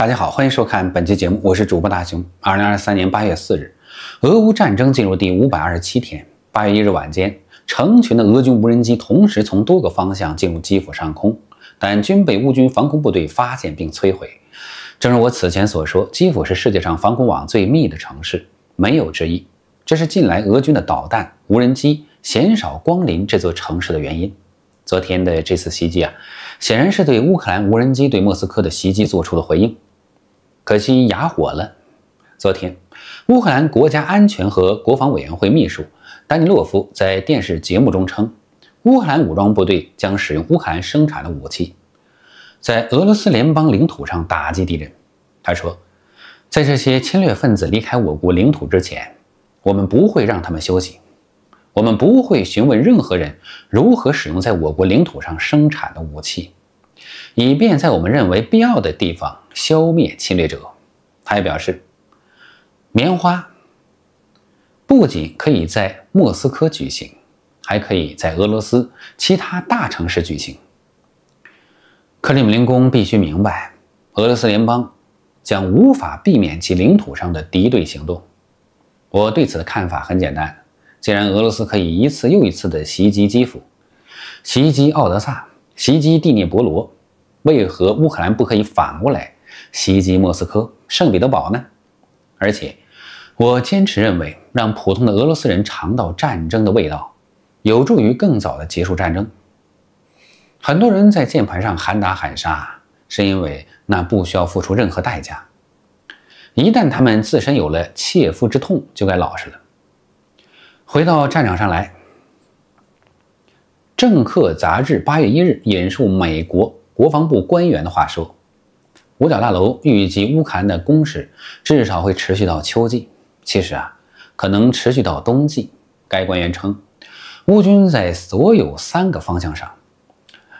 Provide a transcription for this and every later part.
大家好，欢迎收看本期节目，我是主播大熊。二零二三年八月四日，俄乌战争进入第五百二十七天。八月一日晚间，成群的俄军无人机同时从多个方向进入基辅上空，但均被乌军防空部队发现并摧毁。正如我此前所说，基辅是世界上防空网最密的城市，没有之一。这是近来俄军的导弹、无人机鲜少光临这座城市的原因。昨天的这次袭击啊，显然是对乌克兰无人机对莫斯科的袭击做出的回应。可惜哑火了。昨天，乌克兰国家安全和国防委员会秘书丹尼洛夫在电视节目中称，乌克兰武装部队将使用乌克兰生产的武器，在俄罗斯联邦领土上打击敌人。他说，在这些侵略分子离开我国领土之前，我们不会让他们休息。我们不会询问任何人如何使用在我国领土上生产的武器。以便在我们认为必要的地方消灭侵略者。他也表示，棉花不仅可以在莫斯科举行，还可以在俄罗斯其他大城市举行。克里姆林宫必须明白，俄罗斯联邦将无法避免其领土上的敌对行动。我对此的看法很简单：既然俄罗斯可以一次又一次的袭击基辅，袭击奥德萨，袭击第聂伯罗。为何乌克兰不可以反过来袭击莫斯科、圣彼得堡呢？而且，我坚持认为，让普通的俄罗斯人尝到战争的味道，有助于更早的结束战争。很多人在键盘上喊打喊杀，是因为那不需要付出任何代价。一旦他们自身有了切肤之痛，就该老实了。回到战场上来，《政客》杂志八月一日引述美国。国防部官员的话说，五角大楼预计乌克兰的攻势至少会持续到秋季，其实啊，可能持续到冬季。该官员称，乌军在所有三个方向上，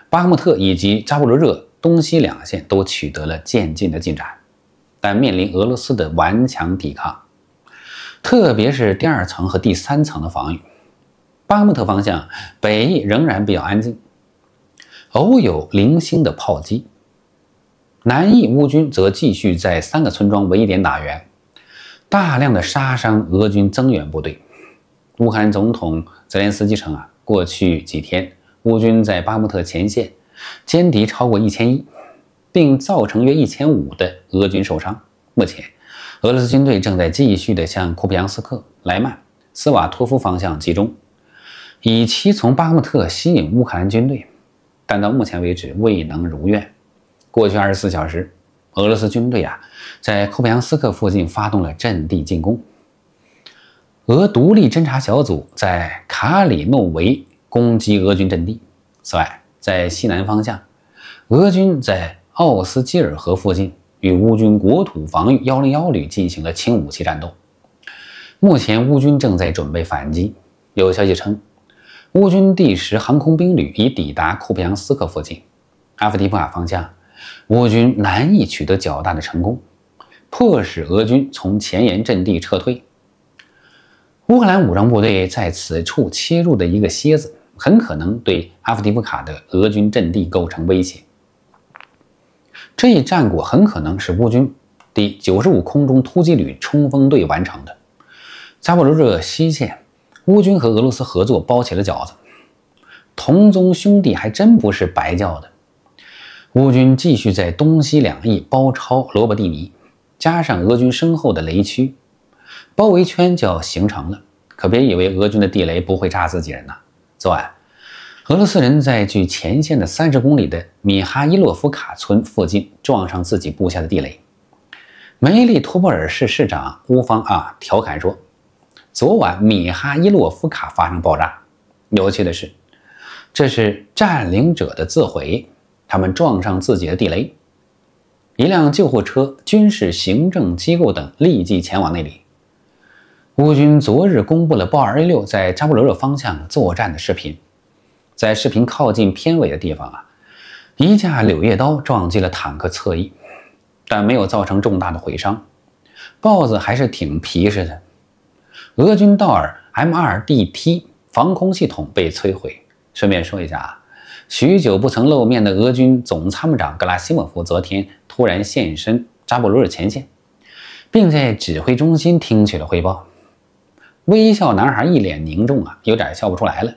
巴赫穆特以及扎波罗热东西两线都取得了渐进的进展，但面临俄罗斯的顽强抵抗，特别是第二层和第三层的防御。巴赫穆特方向北翼仍然比较安静。偶有零星的炮击，南翼乌军则继续在三个村庄围点打援，大量的杀伤俄军增援部队。乌克兰总统泽连斯基称啊，过去几天乌军在巴木特前线歼敌超过一千一，并造成约一千五的俄军受伤。目前，俄罗斯军队正在继续的向库皮扬斯克、莱曼、斯瓦托夫方向集中，以期从巴木特吸引乌克兰军队。但到目前为止未能如愿。过去二十四小时，俄罗斯军队啊，在库皮扬斯克附近发动了阵地进攻。俄独立侦察小组在卡里诺维攻击俄军阵地。此外，在西南方向，俄军在奥斯基尔河附近与乌军国土防御幺零幺旅进行了轻武器战斗。目前，乌军正在准备反击。有消息称。乌军第十航空兵旅已抵达库皮扬斯克附近，阿夫迪夫卡方向，乌军难以取得较大的成功，迫使俄军从前沿阵地撤退。乌克兰武装部队在此处切入的一个楔子，很可能对阿夫迪夫卡的俄军阵地构成威胁。这一战果很可能是乌军第九十五空中突击旅冲锋队完成的。扎波罗热西线。乌军和俄罗斯合作包起了饺子，同宗兄弟还真不是白叫的。乌军继续在东西两翼包抄罗伯蒂尼，加上俄军身后的雷区，包围圈就要形成了。可别以为俄军的地雷不会炸自己人呢。昨晚，俄罗斯人在距前线的三十公里的米哈伊洛夫卡村附近撞上自己布下的地雷。梅利托波尔市市长乌方啊调侃说。昨晚，米哈伊洛夫卡发生爆炸。有趣的是，这是占领者的自毁，他们撞上自己的地雷。一辆救护车、军事行政机构等立即前往那里。乌军昨日公布了豹 2A6 在扎布罗热方向作战的视频，在视频靠近片尾的地方啊，一架柳叶刀撞击了坦克侧翼，但没有造成重大的毁伤。豹子还是挺皮实的。俄军道尔 m 2 d t 防空系统被摧毁。顺便说一下啊，许久不曾露面的俄军总参谋长格拉西莫夫昨天突然现身扎布罗日前线，并在指挥中心听取了汇报。微笑男孩一脸凝重啊，有点笑不出来了。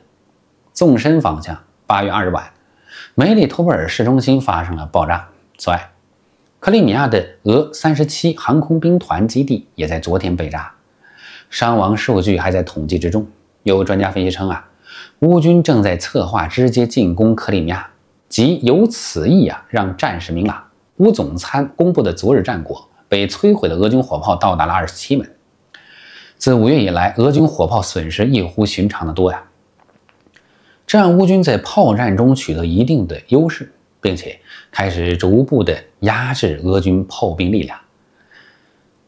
纵深方向，八月二日晚，梅里托波尔市中心发生了爆炸。此外，克里米亚的俄三十七航空兵团基地也在昨天被炸。伤亡数据还在统计之中。有专家分析称啊，乌军正在策划直接进攻克里米亚，即有此意啊，让战事明朗。乌总参公布的昨日战果，被摧毁的俄军火炮到达了二十七门。自五月以来，俄军火炮损失异乎寻常的多呀，这让乌军在炮战中取得一定的优势，并且开始逐步的压制俄军炮兵力量。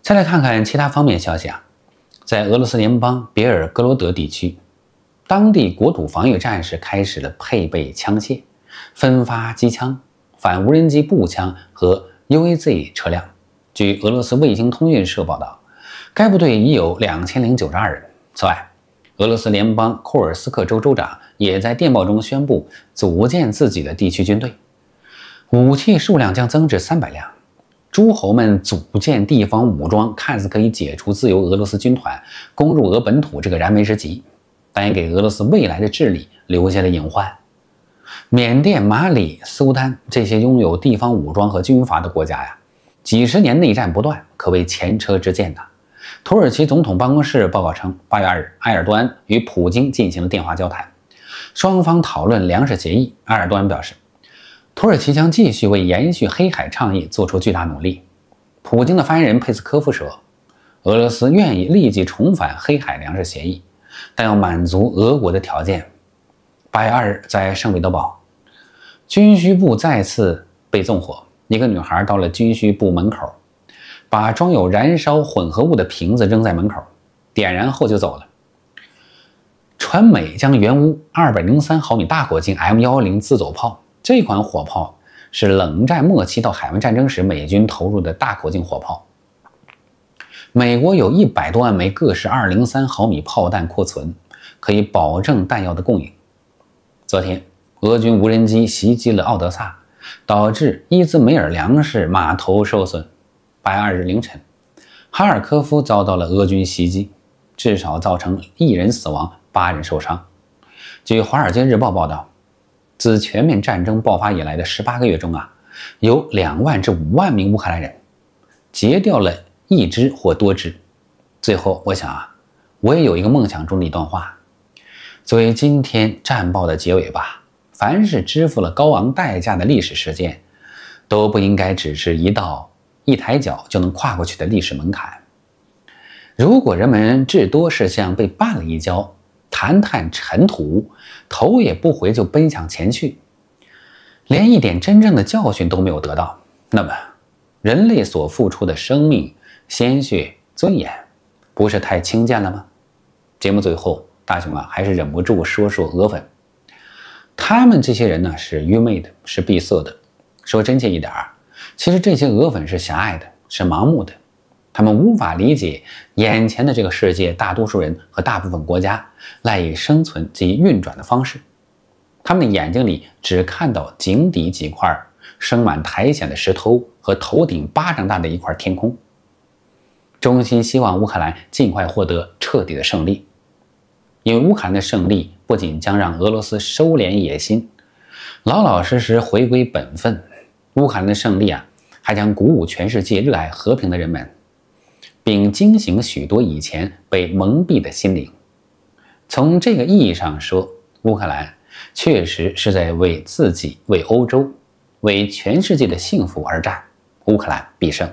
再来看看其他方面消息啊。在俄罗斯联邦别尔哥罗德地区，当地国土防御战士开始了配备枪械、分发机枪、反无人机步枪和 UAZ 车辆。据俄罗斯卫星通讯社报道，该部队已有两千零九十二人。此外，俄罗斯联邦库尔斯克州州长也在电报中宣布，组建自己的地区军队，武器数量将增至三百辆。诸侯们组建地方武装，看似可以解除自由俄罗斯军团攻入俄本土这个燃眉之急，但也给俄罗斯未来的治理留下了隐患。缅甸、马里、苏丹这些拥有地方武装和军阀的国家呀，几十年内战不断，可谓前车之鉴呐。土耳其总统办公室报告称，八月二日，埃尔多安与普京进行了电话交谈，双方讨论粮食协议。埃尔多安表示。土耳其将继续为延续黑海倡议做出巨大努力。普京的发言人佩斯科夫说：“俄罗斯愿意立即重返黑海粮食协议，但要满足俄国的条件。”八月二日，在圣彼得堡，军需部再次被纵火。一个女孩到了军需部门口，把装有燃烧混合物的瓶子扔在门口，点燃后就走了。川美将原乌203毫米大口径 M 幺零自走炮。这款火炮是冷战末期到海湾战争时美军投入的大口径火炮。美国有一百多万枚各式二零三毫米炮弹库存，可以保证弹药的供应。昨天，俄军无人机袭击了奥德萨，导致伊兹梅尔粮食码头受损。八月二日凌晨，哈尔科夫遭到了俄军袭击，至少造成一人死亡，八人受伤。据《华尔街日报》报道。自全面战争爆发以来的十八个月中啊，有两万至五万名乌克兰人截掉了一只或多只。最后，我想啊，我也有一个梦想中的一段话，作为今天战报的结尾吧。凡是支付了高昂代价的历史事件，都不应该只是一道一抬脚就能跨过去的历史门槛。如果人们至多是像被绊了一跤。谈谈尘土，头也不回就奔向前去，连一点真正的教训都没有得到。那么，人类所付出的生命、鲜血、尊严，不是太轻贱了吗？节目最后，大熊啊，还是忍不住说说鹅粉。他们这些人呢，是愚昧的，是闭塞的。说真切一点，其实这些鹅粉是狭隘的，是盲目的。他们无法理解眼前的这个世界，大多数人和大部分国家赖以生存及运转的方式。他们的眼睛里只看到井底几块生满苔藓的石头和头顶巴掌大的一块天空。衷心希望乌克兰尽快获得彻底的胜利，因为乌克兰的胜利不仅将让俄罗斯收敛野心，老老实实回归本分，乌克兰的胜利啊，还将鼓舞全世界热爱和平的人们。并惊醒许多以前被蒙蔽的心灵。从这个意义上说，乌克兰确实是在为自己、为欧洲、为全世界的幸福而战。乌克兰必胜。